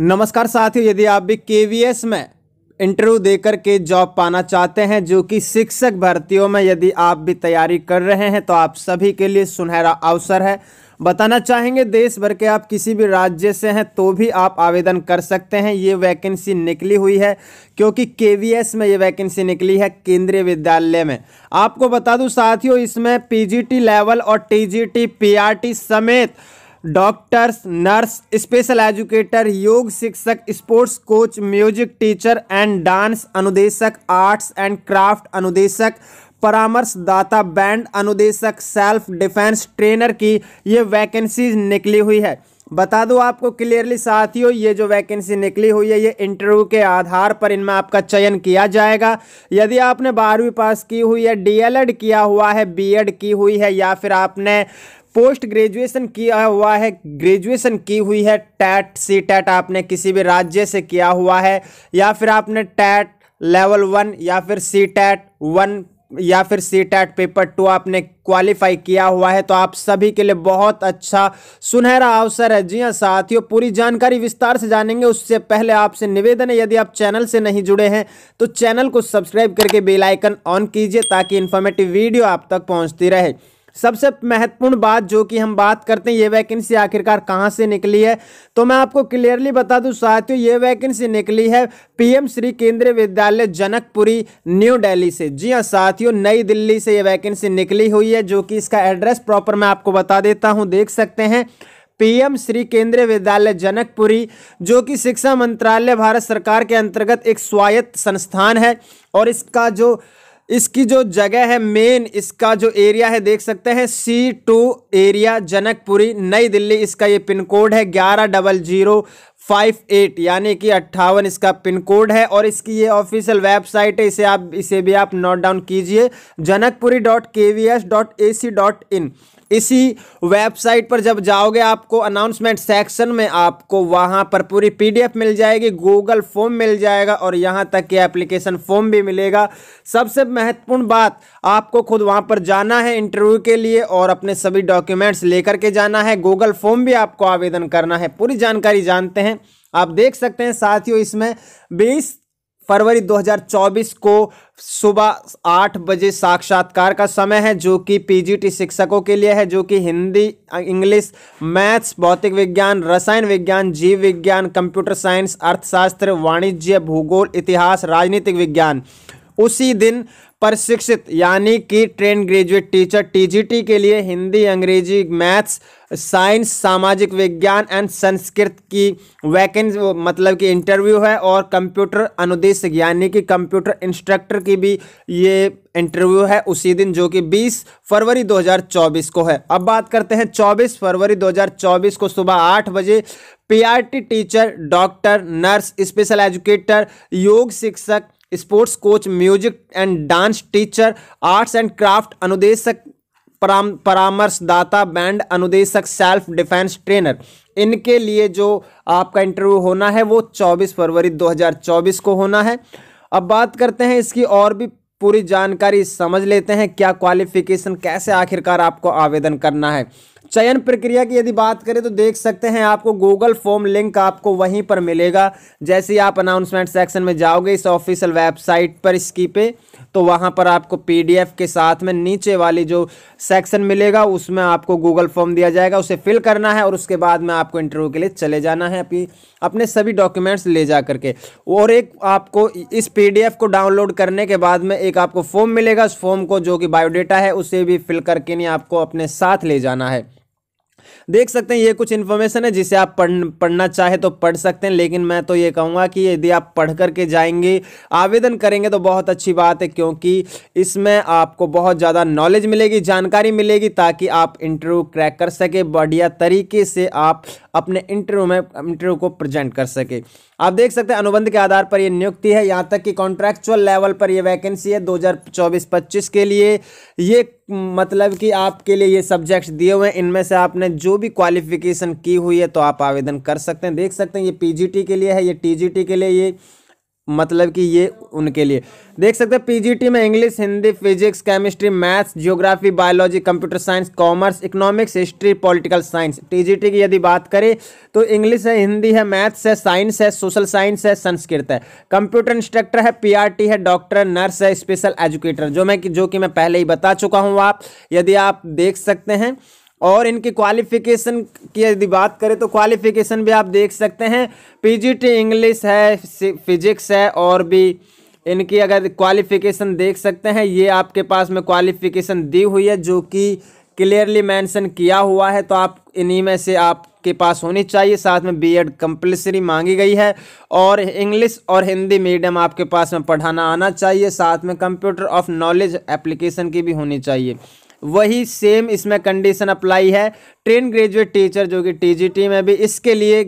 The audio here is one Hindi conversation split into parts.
नमस्कार साथियों यदि आप भी के में इंटरव्यू देकर के जॉब पाना चाहते हैं जो कि शिक्षक भर्तियों में यदि आप भी तैयारी कर रहे हैं तो आप सभी के लिए सुनहरा अवसर है बताना चाहेंगे देश भर के आप किसी भी राज्य से हैं तो भी आप आवेदन कर सकते हैं ये वैकेंसी निकली हुई है क्योंकि के में ये वैकेंसी निकली है केंद्रीय विद्यालय में आपको बता दूं साथियों इसमें पीजीटी लेवल और टीजीटी पीआरटी समेत डॉक्टर्स नर्स स्पेशल एजुकेटर योग शिक्षक sports coach music teacher and dance अनुदेशक आर्ट्स एंड क्राफ्ट अनुदेशक परामर्शदाता बैंड अनुदेशक सेल्फ डिफेंस ट्रेनर की ये वैकेंसीज निकली हुई है बता दो आपको क्लियरली साथियों ये जो वैकेंसी निकली हुई है ये इंटरव्यू के आधार पर इनमें आपका चयन किया जाएगा यदि आपने बारहवीं पास की हुई है डीएलएड किया हुआ है बीएड की हुई है या फिर आपने पोस्ट ग्रेजुएशन किया हुआ है ग्रेजुएशन की हुई है टैट सी टैट आपने किसी भी राज्य से किया हुआ है या फिर आपने टैट लेवल वन या फिर सी टैट वन या फिर सी टैट पेपर टू आपने क्वालिफाई किया हुआ है तो आप सभी के लिए बहुत अच्छा सुनहरा अवसर है जी हाँ साथियों पूरी जानकारी विस्तार से जानेंगे उससे पहले आपसे निवेदन है यदि आप चैनल से नहीं जुड़े हैं तो चैनल को सब्सक्राइब करके बेल आइकन ऑन कीजिए ताकि इन्फॉर्मेटिव वीडियो आप तक पहुंचती रहे सबसे महत्वपूर्ण बात जो कि हम बात करते हैं ये वैकेंसी आखिरकार कहाँ से निकली है तो मैं आपको क्लियरली बता दूं साथियों ये वैकेंसी निकली है पीएम श्री केंद्रीय विद्यालय जनकपुरी न्यू दिल्ली से जी हाँ साथियों नई दिल्ली से ये वैकेंसी निकली हुई है जो कि इसका एड्रेस प्रॉपर मैं आपको बता देता हूँ देख सकते हैं पीएम श्री केंद्रीय विद्यालय जनकपुरी जो कि शिक्षा मंत्रालय भारत सरकार के अंतर्गत एक स्वायत्त संस्थान है और इसका जो इसकी जो जगह है मेन इसका जो एरिया है देख सकते हैं सी टू एरिया जनकपुरी नई दिल्ली इसका ये पिन कोड है ग्यारह डबल जीरो फाइव एट यानी कि अट्ठावन इसका पिन कोड है और इसकी ये ऑफिशियल वेबसाइट है इसे आप इसे भी आप नोट डाउन कीजिए Janakpuri dot K V S dot A C dot in इसी वेबसाइट पर जब जाओगे आपको अनाउंसमेंट सेक्शन में आपको वहां पर पूरी पीडीएफ मिल जाएगी गूगल फॉर्म मिल जाएगा और यहाँ तक कि एप्लीकेशन फॉर्म भी मिलेगा सबसे महत्वपूर्ण बात आपको खुद वहां पर जाना है इंटरव्यू के लिए और अपने सभी डॉक्यूमेंट्स लेकर के जाना है गूगल फॉर्म भी आपको आवेदन करना है पूरी जानकारी जानते हैं आप देख सकते हैं साथियों इसमें बीस फरवरी 2024 को सुबह आठ बजे साक्षात्कार का समय है जो कि पीजीटी शिक्षकों के लिए है जो कि हिंदी इंग्लिश मैथ्स भौतिक विज्ञान रसायन विज्ञान जीव विज्ञान कंप्यूटर साइंस अर्थशास्त्र वाणिज्य भूगोल इतिहास राजनीतिक विज्ञान उसी दिन प्रशिक्षित यानी कि ट्रेन ग्रेजुएट टीचर टीजीटी के लिए हिंदी अंग्रेजी मैथ्स साइंस सामाजिक विज्ञान एंड संस्कृत की वैकेंस मतलब कि इंटरव्यू है और कंप्यूटर अनुदेश यानी कि कंप्यूटर इंस्ट्रक्टर की भी ये इंटरव्यू है उसी दिन जो कि 20 फरवरी 2024 को है अब बात करते हैं 24 फरवरी 2024 को सुबह आठ बजे PRT teacher doctor nurse special educator योग शिक्षक sports coach music and dance teacher arts and craft अनुदेशक पराम परामर्शदाता बैंड अनुदेशक सेल्फ डिफेंस ट्रेनर इनके लिए जो आपका इंटरव्यू होना है वो 24 फरवरी 2024 को होना है अब बात करते हैं इसकी और भी पूरी जानकारी समझ लेते हैं क्या क्वालिफिकेशन कैसे आखिरकार आपको आवेदन करना है चयन प्रक्रिया की यदि बात करें तो देख सकते हैं आपको गूगल फॉर्म लिंक आपको वहीं पर मिलेगा जैसे आप अनाउंसमेंट सेक्शन में जाओगे इस ऑफिशियल वेबसाइट पर इसकी पे तो वहाँ पर आपको पीडीएफ के साथ में नीचे वाली जो सेक्शन मिलेगा उसमें आपको गूगल फॉर्म दिया जाएगा उसे फिल करना है और उसके बाद में आपको इंटरव्यू के लिए चले जाना है अपनी अपने सभी डॉक्यूमेंट्स ले जा करके और एक आपको इस पीडीएफ को डाउनलोड करने के बाद में एक आपको फॉर्म मिलेगा उस फॉर्म को जो कि बायोडेटा है उसे भी फिल करके नहीं आपको अपने साथ ले जाना है देख सकते हैं ये कुछ इन्फॉर्मेशन है जिसे आप पढ़ पढ़ना चाहे तो पढ़ सकते हैं लेकिन मैं तो ये कहूँगा कि यदि आप पढ़ करके जाएंगे आवेदन करेंगे तो बहुत अच्छी बात है क्योंकि इसमें आपको बहुत ज़्यादा नॉलेज मिलेगी जानकारी मिलेगी ताकि आप इंटरव्यू क्रैक कर सके बढ़िया तरीके से आप अपने इंटरव्यू में इंटरव्यू को प्रेजेंट कर सके आप देख सकते हैं अनुबंध के आधार पर यह नियुक्ति है यहाँ तक कि कॉन्ट्रैक्चुअल लेवल पर यह वैकेंसी है 2024-25 के लिए ये मतलब कि आपके लिए ये सब्जेक्ट्स दिए हुए हैं इनमें से आपने जो भी क्वालिफिकेशन की हुई है तो आप आवेदन कर सकते हैं देख सकते हैं ये पीजीटी के लिए है ये टीजीटी के लिए ये मतलब कि ये उनके लिए देख सकते हैं पीजीटी में English Hindi physics chemistry maths geography biology computer science commerce economics history political science TGT की यदि बात करें तो इंग्लिश है हिंदी है मैथ्स है साइंस है सोशल साइंस है संस्कृत है कंप्यूटर इंस्ट्रक्टर है पी है डॉक्टर नर्स है स्पेशल एजुकेटर जो मैं जो कि मैं पहले ही बता चुका हूँ आप यदि आप देख सकते हैं और इनकी क्वालिफिकेशन की यदि बात करें तो क्वालिफिकेशन भी आप देख सकते हैं पीजीटी इंग्लिश है फिजिक्स है और भी इनकी अगर क्वालिफिकेशन देख सकते हैं ये आपके पास में क्वालिफिकेशन दी हुई है जो कि क्लियरली मेंशन किया हुआ है तो आप इन्हीं में से आपके पास होनी चाहिए साथ में बीएड कंपलसरी मांगी गई है और इंग्लिश और हिंदी मीडियम आपके पास में पढ़ाना आना चाहिए साथ में कंप्यूटर ऑफ नॉलेज एप्लीकेशन की भी होनी चाहिए वही सेम इसमें कंडीशन अप्लाई है ट्रेन ग्रेजुएट टीचर जो कि टीजीटी में भी इसके लिए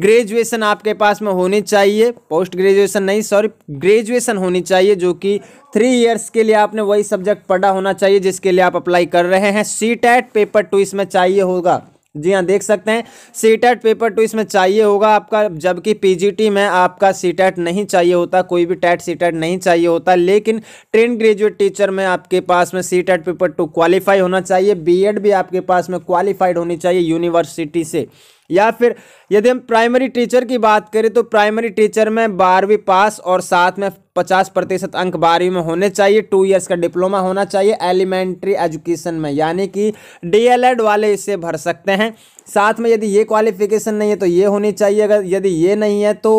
ग्रेजुएशन आपके पास में होनी चाहिए पोस्ट ग्रेजुएशन नहीं सॉरी ग्रेजुएशन होनी चाहिए जो कि थ्री इयर्स के लिए आपने वही सब्जेक्ट पढ़ा होना चाहिए जिसके लिए आप अप्लाई कर रहे हैं सी पेपर टू इसमें चाहिए होगा जी हाँ देख सकते हैं सीटेट पेपर टू इसमें चाहिए होगा आपका जबकि पीजीटी में आपका सीटेट नहीं चाहिए होता कोई भी टेट सीटेट नहीं चाहिए होता लेकिन ट्रेन ग्रेजुएट टीचर में आपके पास में सीटेट पेपर टू क्वालिफाई होना चाहिए बीएड भी आपके पास में क्वालिफाइड होनी चाहिए यूनिवर्सिटी से या फिर यदि हम प्राइमरी टीचर की बात करें तो प्राइमरी टीचर में बारहवीं पास और साथ में पचास प्रतिशत अंक बारहवीं में होने चाहिए टू इयर्स का डिप्लोमा होना चाहिए एलिमेंट्री एजुकेशन में यानी कि डीएलएड वाले इसे भर सकते हैं साथ में यदि ये क्वालिफिकेशन नहीं है तो ये होनी चाहिए अगर यदि ये नहीं है तो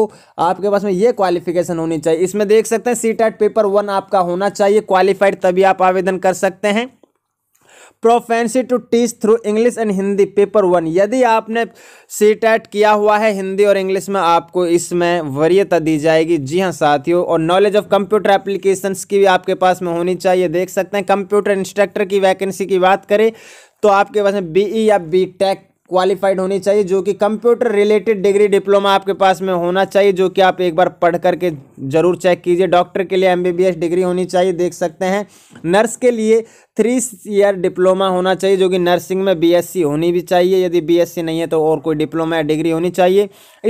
आपके पास में ये क्वालिफिकेशन होनी चाहिए इसमें देख सकते हैं सी पेपर वन आपका होना चाहिए क्वालिफाइड तभी आप आवेदन कर सकते हैं proficiency to teach through English and Hindi paper one यदि आपने सी किया हुआ है हिंदी और इंग्लिश में आपको इसमें वरीयता दी जाएगी जी हाँ साथियों और नॉलेज ऑफ कंप्यूटर एप्लीकेशंस की भी आपके पास में होनी चाहिए देख सकते हैं कंप्यूटर इंस्ट्रक्टर की वैकेंसी की बात करें तो आपके पास में बी e या बी टेक क्वालिफाइड होनी चाहिए जो कि कंप्यूटर रिलेटेड डिग्री डिप्लोमा आपके पास में होना चाहिए जो कि आप एक बार पढ़ करके ज़रूर चेक कीजिए डॉक्टर के लिए एमबीबीएस डिग्री होनी चाहिए देख सकते हैं नर्स के लिए थ्री ईयर डिप्लोमा होना चाहिए जो कि नर्सिंग में बीएससी होनी भी चाहिए यदि बीएससी नहीं है तो और कोई डिप्लोमा या डिग्री होनी चाहिए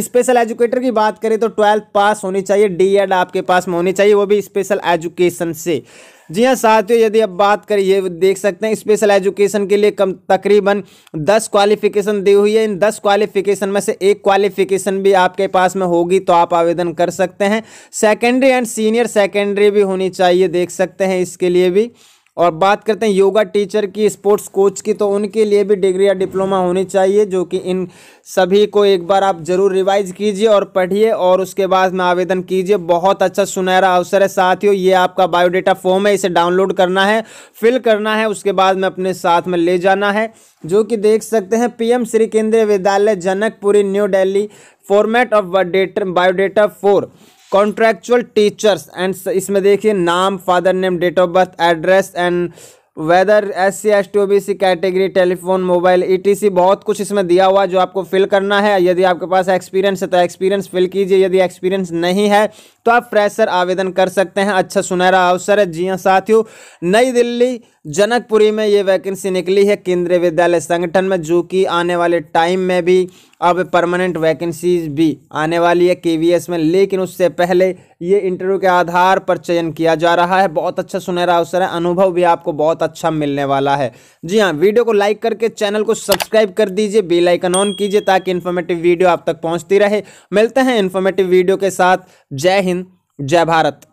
स्पेशल एजुकेटर की बात करें तो ट्वेल्थ पास होनी चाहिए डी आपके पास में होनी चाहिए वो भी स्पेशल एजुकेशन से जी हाँ साथियों यदि अब बात करें ये देख सकते हैं स्पेशल एजुकेशन के लिए कम तकरीबन दस क्वालिफिकेशन दी हुई है इन दस क्वालिफिकेशन में से एक क्वालिफिकेशन भी आपके पास में होगी तो आप आवेदन कर सकते हैं सेकेंडरी एंड सीनियर सेकेंडरी भी होनी चाहिए देख सकते हैं इसके लिए भी और बात करते हैं योगा टीचर की स्पोर्ट्स कोच की तो उनके लिए भी डिग्री या डिप्लोमा होनी चाहिए जो कि इन सभी को एक बार आप ज़रूर रिवाइज कीजिए और पढ़िए और उसके बाद में आवेदन कीजिए बहुत अच्छा सुनहरा अवसर है साथियों ये आपका बायोडाटा फॉर्म है इसे डाउनलोड करना है फिल करना है उसके बाद में अपने साथ में ले जाना है जो कि देख सकते हैं PM Shri Kendriya Vidyalaya Janakpuri new Delhi format of biodata for contractual teachers and इसमें देखिए नाम father name date of birth address and whether S C S T O B C category telephone mobile E T C बहुत कुछ इसमें दिया हुआ है जो आपको फिल करना है यदि आपके पास एक्सपीरियंस है तो एक्सपीरियंस फिल कीजिए यदि एक्सपीरियंस नहीं है तो आप फ्रेशर आवेदन कर सकते हैं अच्छा सुनहरा अवसर है जी हाँ साथियों नई दिल्ली जनकपुरी में ये वैकेंसी निकली है केंद्रीय विद्यालय संगठन में जो कि आने वाले टाइम में भी अब परमानेंट वैकेंसीज भी आने वाली है के में लेकिन उससे पहले ये इंटरव्यू के आधार पर चयन किया जा रहा है बहुत अच्छा सुनहरा अवसर है अनुभव भी आपको बहुत अच्छा मिलने वाला है जी हाँ वीडियो को लाइक करके चैनल को सब्सक्राइब कर दीजिए बेल आइकन ऑन कीजिए ताकि इन्फॉर्मेटिव वीडियो आप तक पहुँचती रहे मिलते हैं इन्फॉर्मेटिव वीडियो के साथ जय हिंद जय भारत